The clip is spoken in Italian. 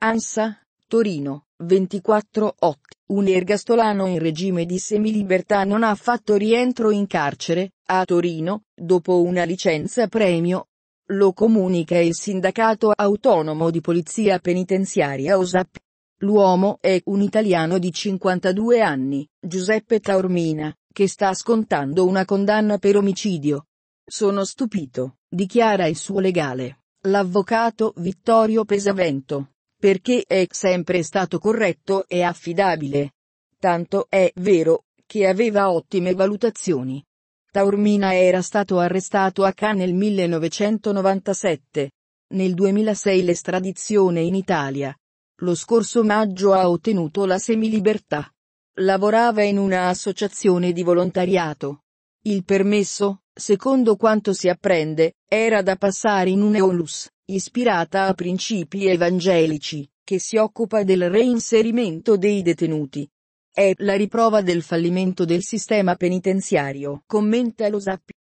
Ansa, Torino, 24 8. Un ergastolano in regime di semilibertà non ha fatto rientro in carcere, a Torino, dopo una licenza premio. Lo comunica il sindacato autonomo di polizia penitenziaria OSAP. L'uomo è un italiano di 52 anni, Giuseppe Taormina, che sta scontando una condanna per omicidio. Sono stupito, dichiara il suo legale, l'avvocato Vittorio Pesavento perché è sempre stato corretto e affidabile. Tanto è vero che aveva ottime valutazioni. Taormina era stato arrestato a Cannes nel 1997. Nel 2006 l'estradizione in Italia. Lo scorso maggio ha ottenuto la semilibertà. Lavorava in una associazione di volontariato. Il permesso, secondo quanto si apprende, era da passare in un eolus, ispirata a principi evangelici, che si occupa del reinserimento dei detenuti. È la riprova del fallimento del sistema penitenziario, commenta lo Zappi.